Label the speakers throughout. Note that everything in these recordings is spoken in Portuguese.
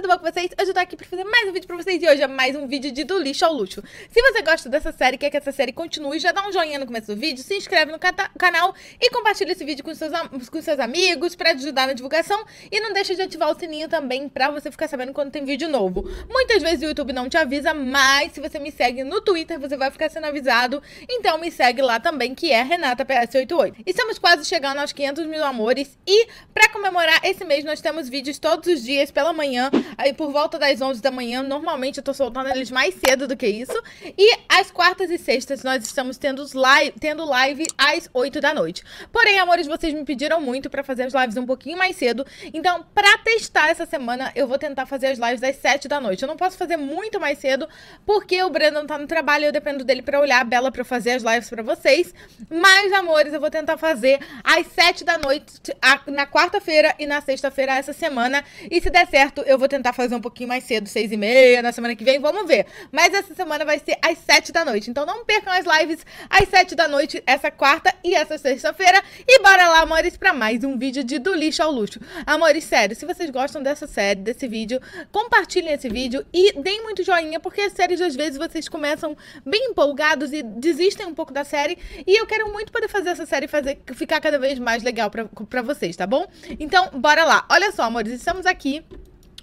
Speaker 1: tudo bom com vocês? Hoje eu tô aqui pra fazer mais um vídeo pra vocês e hoje é mais um vídeo de Do Lixo ao Luxo. Se você gosta dessa série quer que essa série continue, já dá um joinha no começo do vídeo, se inscreve no canal e compartilha esse vídeo com seus, com seus amigos pra ajudar na divulgação e não deixa de ativar o sininho também pra você ficar sabendo quando tem vídeo novo. Muitas vezes o YouTube não te avisa, mas se você me segue no Twitter, você vai ficar sendo avisado, então me segue lá também, que é RenataPS88. Estamos quase chegando aos 500 mil amores e pra comemorar esse mês nós temos vídeos todos os dias pela manhã Aí por volta das 11 da manhã, normalmente eu tô soltando eles mais cedo do que isso. E às quartas e sextas nós estamos tendo, live, tendo live às 8 da noite. Porém, amores, vocês me pediram muito para fazer as lives um pouquinho mais cedo. Então, pra testar essa semana, eu vou tentar fazer as lives às 7 da noite. Eu não posso fazer muito mais cedo, porque o Brandon tá no trabalho e eu dependo dele para olhar a Bela pra fazer as lives para vocês. Mas, amores, eu vou tentar fazer às 7 da noite, na quarta-feira e na sexta-feira essa semana. E se der certo, eu vou tentar tentar fazer um pouquinho mais cedo, seis e meia, na semana que vem, vamos ver. Mas essa semana vai ser às sete da noite. Então não percam as lives às sete da noite, essa quarta e essa sexta-feira. E bora lá, amores, pra mais um vídeo de Do Lixo ao Luxo. Amores, sério, se vocês gostam dessa série, desse vídeo, compartilhem esse vídeo e deem muito joinha, porque as séries, às vezes, vocês começam bem empolgados e desistem um pouco da série. E eu quero muito poder fazer essa série fazer, ficar cada vez mais legal pra, pra vocês, tá bom? Então, bora lá. Olha só, amores, estamos aqui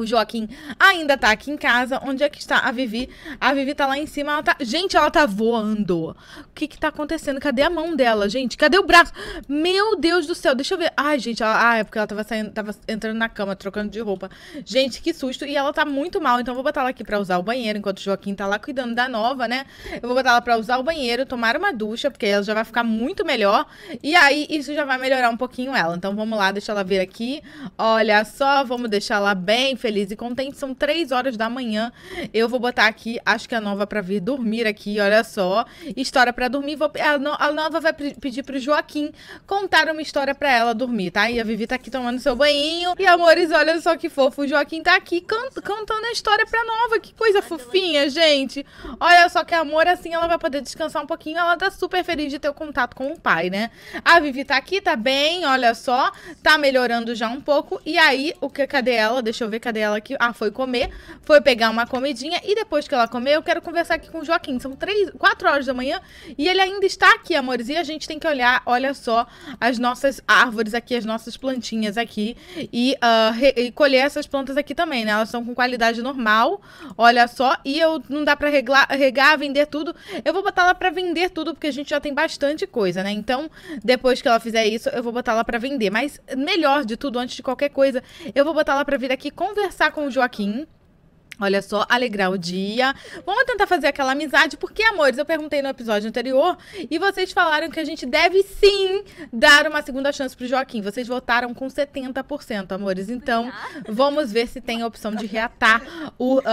Speaker 1: o Joaquim ainda tá aqui em casa. Onde é que está a Vivi? A Vivi tá lá em cima. Ela tá... Gente, ela tá voando. O que que tá acontecendo? Cadê a mão dela, gente? Cadê o braço? Meu Deus do céu. Deixa eu ver. Ai, gente. Ela... Ah, é porque ela tava, saindo, tava entrando na cama, trocando de roupa. Gente, que susto. E ela tá muito mal. Então, eu vou botar ela aqui pra usar o banheiro. Enquanto o Joaquim tá lá cuidando da nova, né? Eu vou botar ela pra usar o banheiro, tomar uma ducha. Porque ela já vai ficar muito melhor. E aí, isso já vai melhorar um pouquinho ela. Então, vamos lá. Deixa ela vir aqui. Olha só. Vamos deixar ela bem feliz feliz e contente. São três horas da manhã. Eu vou botar aqui, acho que é a nova para vir dormir aqui, olha só. História para dormir. Vou, a, nova vai pedir pro Joaquim contar uma história para ela dormir, tá? E a Vivi tá aqui tomando seu banho. E amores, olha só que fofo. O Joaquim tá aqui can cantando a história pra nova. Que coisa fofinha, gente. Olha só que amor, assim ela vai poder descansar um pouquinho. Ela tá super feliz de ter o contato com o pai, né? A Vivi tá aqui, tá bem, olha só. Tá melhorando já um pouco. E aí, o que cadê ela? Deixa eu ver, cadê dela que ah, foi comer, foi pegar uma comidinha e depois que ela comer, eu quero conversar aqui com o Joaquim. São três, quatro horas da manhã e ele ainda está aqui, amores. E a gente tem que olhar, olha só, as nossas árvores aqui, as nossas plantinhas aqui e, uh, re, e colher essas plantas aqui também, né? Elas são com qualidade normal, olha só. E eu não dá pra reglar, regar, vender tudo. Eu vou botar ela pra vender tudo porque a gente já tem bastante coisa, né? Então, depois que ela fizer isso, eu vou botar ela pra vender. Mas melhor de tudo, antes de qualquer coisa, eu vou botar ela pra vir aqui conversar conversar com o Joaquim Olha só, alegrar o dia. Vamos tentar fazer aquela amizade, porque, amores, eu perguntei no episódio anterior e vocês falaram que a gente deve sim dar uma segunda chance pro Joaquim. Vocês votaram com 70%, amores. Então, vamos ver se tem a opção de reatar o uh,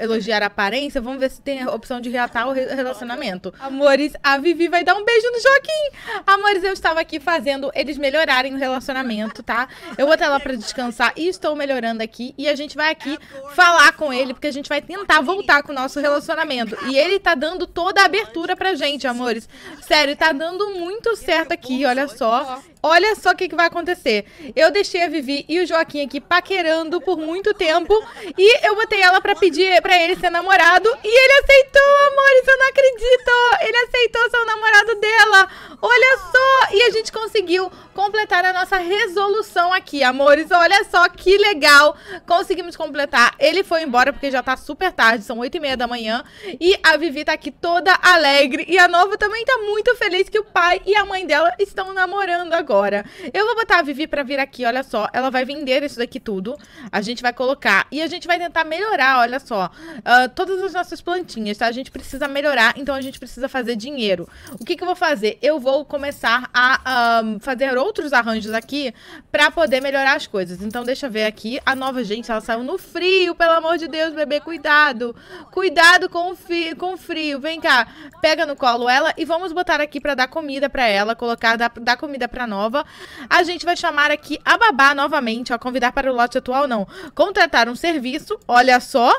Speaker 1: elogiar a aparência. Vamos ver se tem a opção de reatar o relacionamento. Amores, a Vivi vai dar um beijo no Joaquim. Amores, eu estava aqui fazendo eles melhorarem o relacionamento, tá? Eu vou até lá para descansar e estou melhorando aqui. E a gente vai aqui é falar com com ele, porque a gente vai tentar voltar com o nosso relacionamento. E ele tá dando toda a abertura pra gente, amores. Sério, tá dando muito certo aqui, olha só. Olha só o que, que, vai acontecer. Eu deixei a Vivi e o Joaquim aqui paquerando por muito tempo. E eu botei ela para pedir para ele ser namorado. E ele aceitou, amores. Eu não acredito. Ele aceitou ser o namorado dela. Olha só. E a gente conseguiu completar a nossa resolução aqui, amores. Olha só que legal. Conseguimos completar. Ele foi embora porque já tá super tarde, são 8 e meia da manhã. E a Vivi tá aqui toda alegre. E a Nova também tá muito feliz que o pai e a mãe dela estão namorando agora. Eu vou botar a Vivi pra vir aqui, olha só. Ela vai vender isso daqui tudo. A gente vai colocar. E a gente vai tentar melhorar, olha só. Uh, todas as nossas plantinhas, tá? A gente precisa melhorar, então a gente precisa fazer dinheiro. O que que eu vou fazer? Eu vou começar a ah, fazer outros arranjos aqui pra poder melhorar as coisas. Então deixa eu ver aqui. A Nova, gente Gente, ela saiu no frio, pelo amor de Deus, bebê, cuidado. Cuidado com o, frio, com o frio. Vem cá, pega no colo ela e vamos botar aqui para dar comida para ela, colocar, dar, dar comida para Nova. A gente vai chamar aqui a babá novamente, ó, convidar para o lote atual, não. Contratar um serviço, olha só,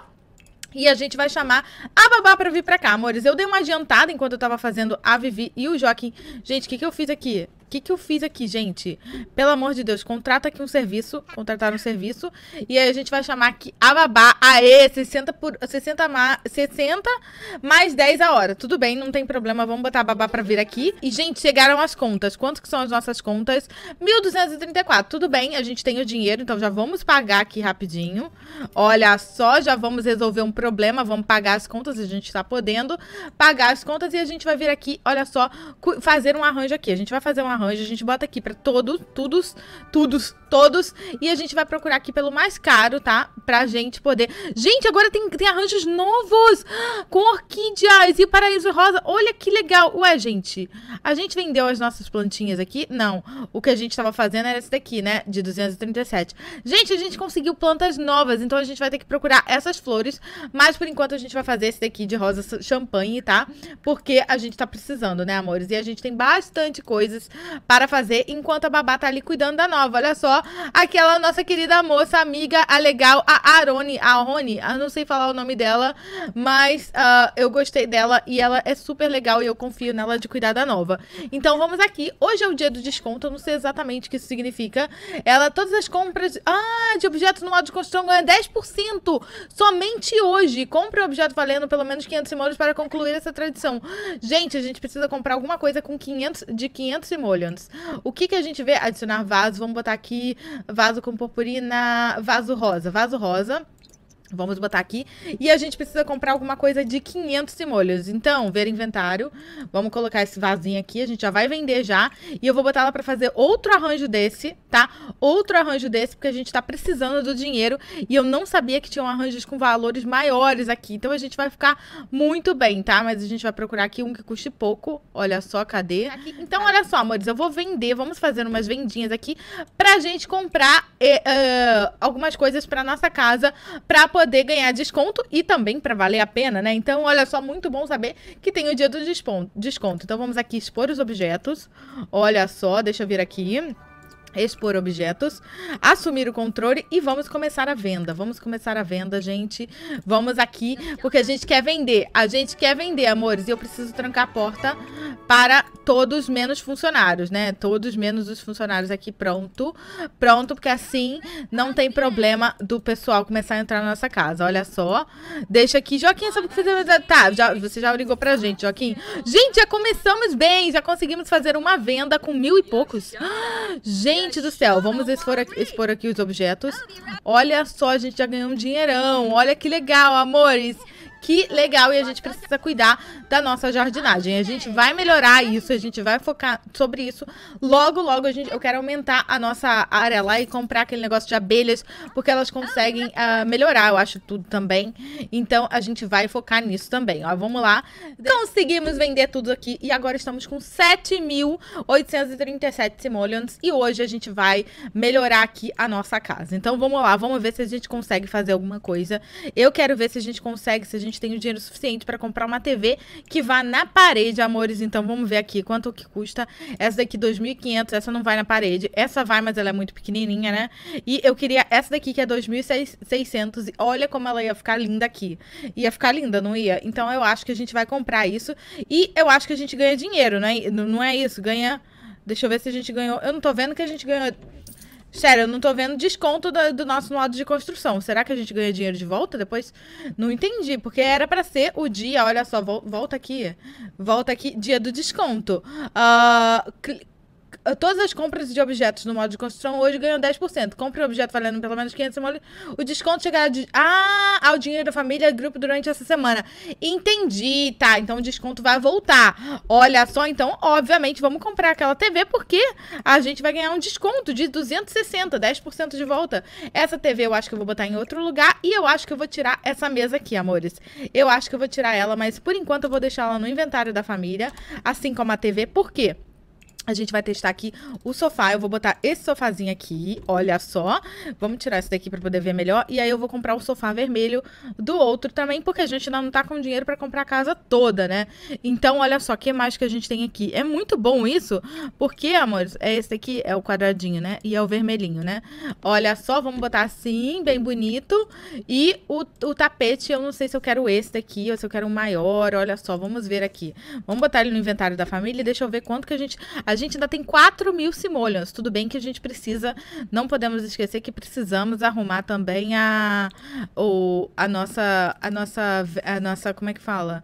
Speaker 1: e a gente vai chamar a babá para vir para cá, amores. Eu dei uma adiantada enquanto eu tava fazendo a Vivi e o Joaquim. Gente, o que, que eu fiz aqui? que, que eu fiz aqui, gente? Pelo amor de Deus, contrata aqui um serviço, contratar um serviço, e aí a gente vai chamar aqui a babá, aê, 60, por, 60, ma, 60 mais 10 a hora. Tudo bem, não tem problema, vamos botar a babá pra vir aqui. E, gente, chegaram as contas. Quanto que são as nossas contas? 1.234, tudo bem, a gente tem o dinheiro, então já vamos pagar aqui rapidinho. Olha só, já vamos resolver um problema, vamos pagar as contas, a gente tá podendo pagar as contas e a gente vai vir aqui, olha só, fazer um arranjo aqui. A gente vai fazer um arranjo Hoje a gente bota aqui para todos, todos, todos, todos. E a gente vai procurar aqui pelo mais caro, tá? Pra gente poder. Gente, agora tem, tem arranjos novos com orquídeas e paraíso rosa. Olha que legal. Ué, gente, a gente vendeu as nossas plantinhas aqui? Não. O que a gente tava fazendo era esse daqui, né? De 237. Gente, a gente conseguiu plantas novas. Então a gente vai ter que procurar essas flores. Mas por enquanto a gente vai fazer esse daqui de rosa champanhe, tá? Porque a gente tá precisando, né, amores? E a gente tem bastante coisas para fazer enquanto a babá tá ali cuidando da nova. Olha só aquela nossa querida moça, amiga, a legal, a Aroni a Aroni eu ah, não sei falar o nome dela, mas uh, eu gostei dela e ela é super legal e eu confio nela de cuidar da nova. Então vamos aqui, hoje é o dia do desconto, eu não sei exatamente o que isso significa. Ela, todas as compras, ah, de objetos no modo de construção ganha 10% somente hoje. Compre um objeto valendo pelo menos 500 simoleons para concluir essa tradição. Gente, a gente precisa comprar alguma coisa com 500, de 500 simoleons. O que que a gente vê? Adicionar vaso, vamos botar aqui vaso com purpurina, vaso rosa. Vaso rosa Vamos botar aqui. E a gente precisa comprar alguma coisa de 500 cimolhos. Então, ver inventário. Vamos colocar esse vasinho aqui. A gente já vai vender já. E eu vou botar ela para fazer outro arranjo desse, tá? Outro arranjo desse, porque a gente tá precisando do dinheiro. E eu não sabia que tinham arranjos com valores maiores aqui. Então, a gente vai ficar muito bem, tá? Mas a gente vai procurar aqui um que custe pouco. Olha só, cadê? Então, olha só, amores. Eu vou vender. Vamos fazer umas vendinhas aqui pra gente comprar eh, uh, algumas coisas pra nossa casa. Pra poder poder ganhar desconto e também para valer a pena, né? Então, olha só, muito bom saber que tem o dia do desconto. Então, vamos aqui expor os objetos. Olha só, deixa eu vir aqui expor objetos, assumir o controle e vamos começar a venda. Vamos começar a venda, gente. Vamos aqui, porque a gente quer vender. A gente quer vender, amores. E eu preciso trancar a porta para todos menos funcionários, né? Todos menos os funcionários aqui, pronto. Pronto, porque assim não tem problema do pessoal começar a entrar na nossa casa. Olha só. Deixa aqui. Joaquim, sabe o que fazer? Tá, já, você já ligou pra gente, Joaquim. Gente, já começamos bem. Já conseguimos fazer uma venda com mil e poucos. Gente, Gente do céu, vamos expor aqui, expor aqui os objetos. Olha só, a gente já ganhou um dinheirão. Olha que legal, amores. Que legal, e a gente precisa cuidar da nossa jardinagem. A gente vai melhorar isso, a gente vai focar sobre isso. Logo, logo, a gente, eu quero aumentar a nossa área lá e comprar aquele negócio de abelhas, porque elas conseguem uh, melhorar, eu acho, tudo também. Então, a gente vai focar nisso também. Ó, vamos lá. Conseguimos vender tudo aqui e agora estamos com 7.837 simoleons. E hoje a gente vai melhorar aqui a nossa casa. Então, vamos lá, vamos ver se a gente consegue fazer alguma coisa. Eu quero ver se a gente consegue, se a gente gente tem o dinheiro suficiente para comprar uma TV que vá na parede, amores. Então vamos ver aqui quanto que custa. Essa daqui 2.500, essa não vai na parede. Essa vai, mas ela é muito pequenininha, né? E eu queria essa daqui que é 2.600. Olha como ela ia ficar linda aqui. Ia ficar linda, não ia? Então eu acho que a gente vai comprar isso e eu acho que a gente ganha dinheiro, né? Não é isso, ganha Deixa eu ver se a gente ganhou. Eu não tô vendo que a gente ganhou Sério, eu não tô vendo desconto do, do, nosso modo de construção. Será que a gente ganha dinheiro de volta depois? Não entendi, porque era para ser o dia, olha só, volta aqui. Volta aqui, dia do desconto. Uh, todas as compras de objetos no modo de construção hoje ganham 10%. Compre um objeto valendo pelo menos 500 mole. O desconto chegará de, ah, ao dinheiro da família e grupo durante essa semana. Entendi, tá. Então o desconto vai voltar. Olha só, então, obviamente, vamos comprar aquela TV porque a gente vai ganhar um desconto de 260, 10% de volta. Essa TV eu acho que eu vou botar em outro lugar e eu acho que eu vou tirar essa mesa aqui, amores. Eu acho que eu vou tirar ela, mas por enquanto eu vou deixar ela no inventário da família, assim como a TV. Por quê? A gente vai testar aqui o sofá. Eu vou botar esse sofazinho aqui, olha só. Vamos tirar esse daqui para poder ver melhor. E aí eu vou comprar o sofá vermelho do outro também, porque a gente ainda não tá com dinheiro para comprar a casa toda, né? Então, olha só, o que mais que a gente tem aqui? É muito bom isso, porque, amores, é esse aqui é o quadradinho, né? E é o vermelhinho, né? Olha só, vamos botar assim, bem bonito. E o, o tapete, eu não sei se eu quero esse daqui ou se eu quero um maior, olha só. Vamos ver aqui. Vamos botar ele no inventário da família e deixa eu ver quanto que a gente... A gente ainda tem 4 mil simolhas. Tudo bem que a gente precisa, não podemos esquecer que precisamos arrumar também a, o, a nossa, a nossa, a nossa, como é que fala?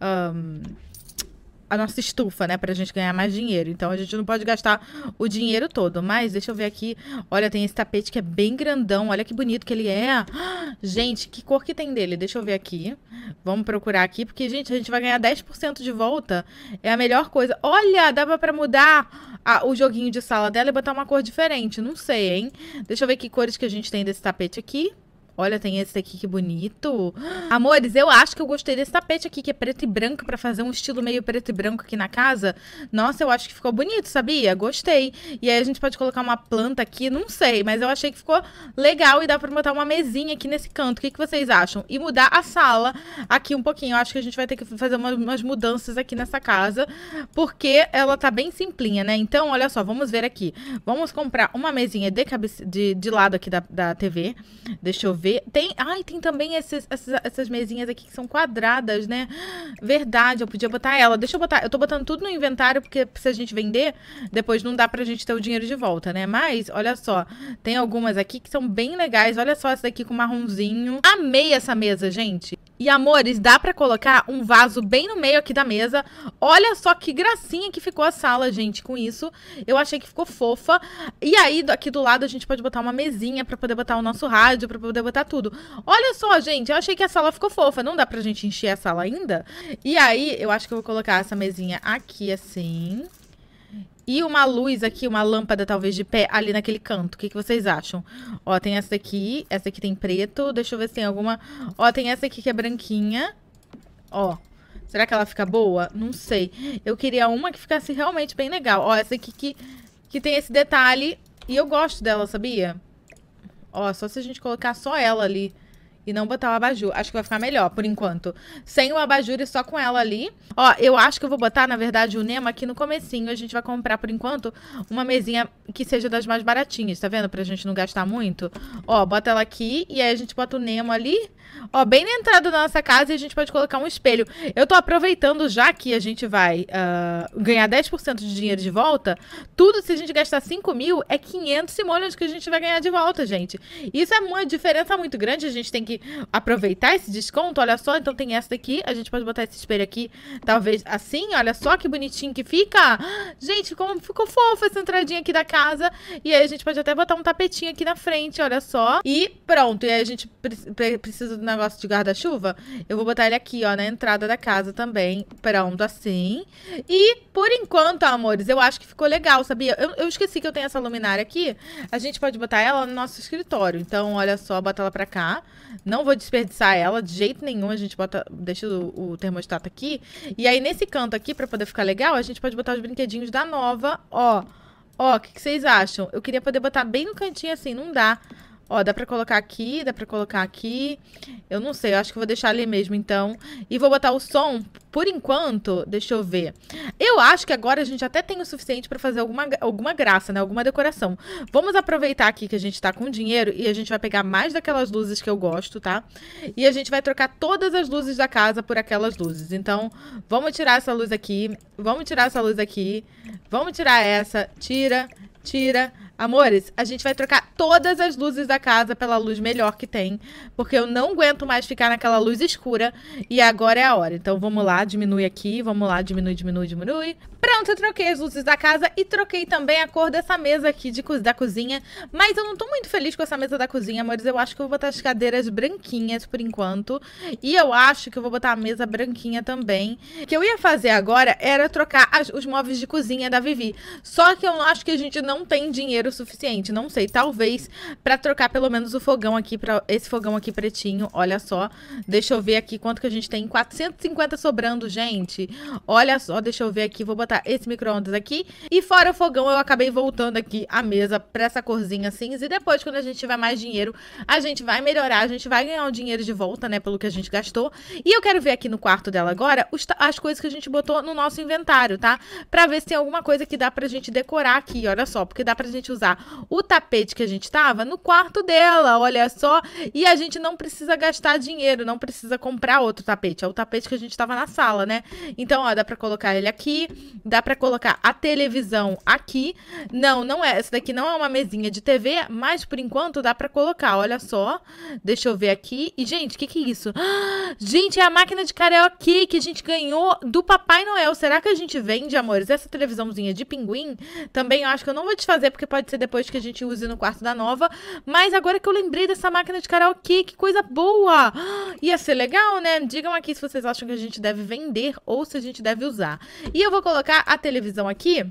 Speaker 1: Um, a nossa estufa, né? Pra gente ganhar mais dinheiro. Então a gente não pode gastar o dinheiro todo. Mas deixa eu ver aqui. Olha, tem esse tapete que é bem grandão. Olha que bonito que ele é. Gente, que cor que tem dele? Deixa eu ver aqui. Vamos procurar aqui, porque, gente, a gente vai ganhar 10% de volta. É a melhor coisa. Olha, dava pra mudar a, o joguinho de sala dela e botar uma cor diferente. Não sei, hein? Deixa eu ver que cores que a gente tem desse tapete aqui. Olha, tem esse aqui que bonito. Amores, eu acho que eu gostei desse tapete aqui, que é preto e branco, para fazer um estilo meio preto e branco aqui na casa. Nossa, eu acho que ficou bonito, sabia? Gostei. E aí a gente pode colocar uma planta aqui, não sei, mas eu achei que ficou legal e dá para botar uma mesinha aqui nesse canto. O que, que vocês acham? E mudar a sala aqui um pouquinho. Eu acho que a gente vai ter que fazer umas mudanças aqui nessa casa, porque ela tá bem simplinha, né? Então, olha só, vamos ver aqui. Vamos comprar uma mesinha de, de, de lado aqui da, da TV. Deixa eu ver ver. Tem, ai, tem também esses, essas, essas mesinhas aqui que são quadradas, né? Verdade, eu podia botar ela. Deixa eu botar. Eu tô botando tudo no inventário, porque se a gente vender, depois não dá pra gente ter o dinheiro de volta, né? Mas, olha só, tem algumas aqui que são bem legais. Olha só essa daqui com marronzinho. Amei essa mesa, gente. E, amores, dá pra colocar um vaso bem no meio aqui da mesa. Olha só que gracinha que ficou a sala, gente, com isso. Eu achei que ficou fofa. E aí, aqui do lado, a gente pode botar uma mesinha pra poder botar o nosso rádio, pra poder botar tudo. Olha só, gente, eu achei que a sala ficou fofa. Não dá pra gente encher a sala ainda? E aí, eu acho que eu vou colocar essa mesinha aqui, assim... E uma luz aqui, uma lâmpada talvez de pé ali naquele canto. O que, que vocês acham? Ó, tem essa aqui. Essa aqui tem preto. Deixa eu ver se tem alguma... Ó, tem essa aqui que é branquinha. Ó. Será que ela fica boa? Não sei. Eu queria uma que ficasse realmente bem legal. Ó, essa aqui que, que tem esse detalhe. E eu gosto dela, sabia? Ó, só se a gente colocar só ela ali. E não botar o abajur. Acho que vai ficar melhor, por enquanto. Sem o abajur e só com ela ali. Ó, eu acho que eu vou botar, na verdade, o nemo aqui no comecinho. A gente vai comprar, por enquanto, uma mesinha que seja das mais baratinhas, tá vendo? Pra gente não gastar muito. Ó, bota ela aqui e aí a gente bota o Nemo ali. Ó, bem na entrada da nossa casa e a gente pode colocar um espelho. Eu tô aproveitando já que a gente vai uh, ganhar 10% de dinheiro de volta. Tudo, se a gente gastar 5 mil, é 500 simoleons que a gente vai ganhar de volta, gente. Isso é uma diferença muito grande. A gente tem que aproveitar esse desconto, olha só, então tem essa daqui, a gente pode botar esse espelho aqui, talvez assim, olha só que bonitinho que fica. Gente, como ficou fofa essa entradinha aqui da casa. E aí a gente pode até botar um tapetinho aqui na frente, olha só. E pronto, e aí a gente pre precisa do negócio de guarda-chuva, eu vou botar ele aqui, ó, na entrada da casa também, pronto, assim. E por enquanto, amores, eu acho que ficou legal, sabia? Eu, eu esqueci que eu tenho essa luminária aqui, a gente pode botar ela no nosso escritório. Então, olha só, bota ela pra cá, não vou desperdiçar ela de jeito nenhum. A gente bota, deixa o, o termostato aqui. E aí, nesse canto aqui, pra poder ficar legal, a gente pode botar os brinquedinhos da Nova, ó. Ó, o que, que vocês acham? Eu queria poder botar bem no cantinho assim, não dá. Ó, dá pra colocar aqui, dá pra colocar aqui. Eu não sei, eu acho que vou deixar ali mesmo, então. E vou botar o som, por enquanto, deixa eu ver. Eu acho que agora a gente até tem o suficiente pra fazer alguma, alguma graça, né? Alguma decoração. Vamos aproveitar aqui que a gente tá com dinheiro e a gente vai pegar mais daquelas luzes que eu gosto, tá? E a gente vai trocar todas as luzes da casa por aquelas luzes. Então, vamos tirar essa luz aqui, vamos tirar essa luz aqui, vamos tirar essa, tira, tira. Amores, a gente vai trocar todas as luzes da casa pela luz melhor que tem, porque eu não aguento mais ficar naquela luz escura e agora é a hora. Então vamos lá, diminui aqui, vamos lá, diminui, diminui, diminui. Pronto, eu troquei as luzes da casa e troquei também a cor dessa mesa aqui de, da cozinha, mas eu não tô muito feliz com essa mesa da cozinha, amores. Eu acho que eu vou botar as cadeiras branquinhas por enquanto e eu acho que eu vou botar a mesa branquinha também. O que eu ia fazer agora era trocar as, os móveis de cozinha da Vivi, só que eu acho que a gente não não tem dinheiro suficiente, não sei, talvez para trocar pelo menos o fogão aqui para esse fogão aqui pretinho. Olha só, deixa eu ver aqui quanto que a gente tem, 450 sobrando, gente. Olha só, deixa eu ver aqui, vou botar esse micro-ondas aqui e fora o fogão, eu acabei voltando aqui a mesa para essa corzinha cinza e depois quando a gente tiver mais dinheiro, a gente vai melhorar, a gente vai ganhar o dinheiro de volta, né, pelo que a gente gastou. E eu quero ver aqui no quarto dela agora os, as coisas que a gente botou no nosso inventário, tá? Para ver se tem alguma coisa que dá pra gente decorar aqui, olha só porque dá pra gente usar o tapete que a gente tava no quarto dela, olha só, e a gente não precisa gastar dinheiro, não precisa comprar outro tapete, é o tapete que a gente tava na sala, né? Então, ó, dá pra colocar ele aqui, dá pra colocar a televisão aqui, não, não é, essa daqui não é uma mesinha de TV, mas por enquanto dá pra colocar, olha só, deixa eu ver aqui, e gente, o que que é isso? gente, é a máquina de karaokê que a gente ganhou do Papai Noel, será que a gente vende, amores, essa televisãozinha de pinguim? Também eu acho que eu não vou vou desfazer porque pode ser depois que a gente use no quarto da nova. Mas agora que eu lembrei dessa máquina de karaokê, que coisa boa! Ia ser legal, né? Digam aqui se vocês acham que a gente deve vender ou se a gente deve usar. E eu vou colocar a televisão aqui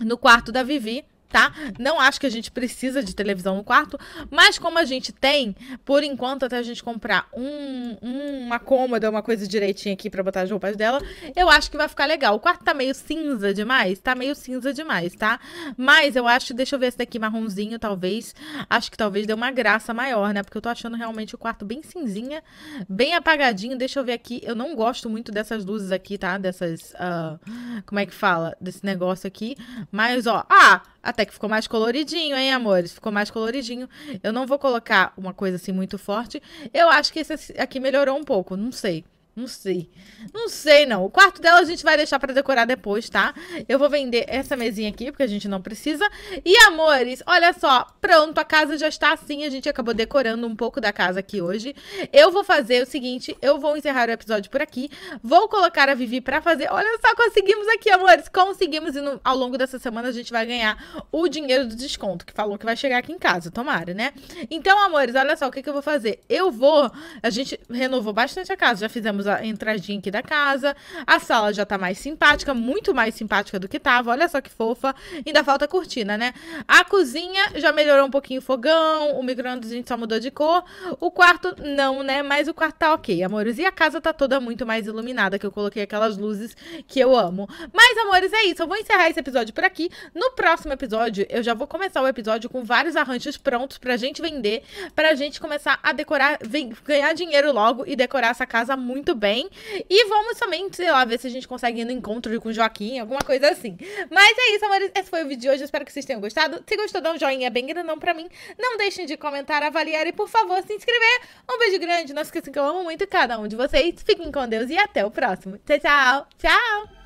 Speaker 1: no quarto da Vivi tá? Não acho que a gente precisa de televisão no quarto, mas como a gente tem, por enquanto, até a gente comprar um, um, uma cômoda, uma coisa direitinha aqui para botar as roupas dela, eu acho que vai ficar legal. O quarto tá meio cinza demais, tá meio cinza demais, tá? Mas eu acho, deixa eu ver esse daqui marronzinho, talvez, acho que talvez dê uma graça maior, né? Porque eu tô achando realmente o quarto bem cinzinha, bem apagadinho, deixa eu ver aqui, eu não gosto muito dessas luzes aqui, tá? Dessas, uh, como é que fala? Desse negócio aqui, mas ó, ah, até até que ficou mais coloridinho, hein, amores? Ficou mais coloridinho. Eu não vou colocar uma coisa assim muito forte. Eu acho que esse aqui melhorou um pouco, não sei. Não sei. Não sei, não. O quarto dela a gente vai deixar para decorar depois, tá? Eu vou vender essa mesinha aqui, porque a gente não precisa. E, amores, olha só. Pronto, a casa já está assim. A gente acabou decorando um pouco da casa aqui hoje. Eu vou fazer o seguinte. Eu vou encerrar o episódio por aqui. Vou colocar a Vivi para fazer... Olha só, conseguimos aqui, amores. Conseguimos. E no... ao longo dessa semana a gente vai ganhar o dinheiro do desconto, que falou que vai chegar aqui em casa. Tomara, né? Então, amores, olha só. O que, que eu vou fazer? Eu vou... A gente renovou bastante a casa. Já fizemos temos a entradinha aqui da casa. A sala já tá mais simpática, muito mais simpática do que tava. Olha só que fofa. Ainda falta a cortina, né? A cozinha já melhorou um pouquinho o fogão, o micro-ondas a gente só mudou de cor. O quarto não, né? Mas o quarto tá ok, amores. E a casa tá toda muito mais iluminada, que eu coloquei aquelas luzes que eu amo. Mas, amores, é isso. Eu vou encerrar esse episódio por aqui. No próximo episódio, eu já vou começar o episódio com vários arranjos prontos pra gente vender, pra gente começar a decorar, ganhar dinheiro logo e decorar essa casa muito muito bem. E vamos somente, sei lá, ver se a gente consegue ir no encontro com o Joaquim, alguma coisa assim. Mas é isso, amores. Esse foi o vídeo de hoje. espero que vocês tenham gostado. Se gostou, dá um joinha bem grandão pra mim. Não deixem de comentar, avaliar e, por favor, se inscrever. Um beijo grande. Não esqueçam que eu amo muito cada um de vocês. Fiquem com Deus e até o próximo. Tchau, tchau. Tchau.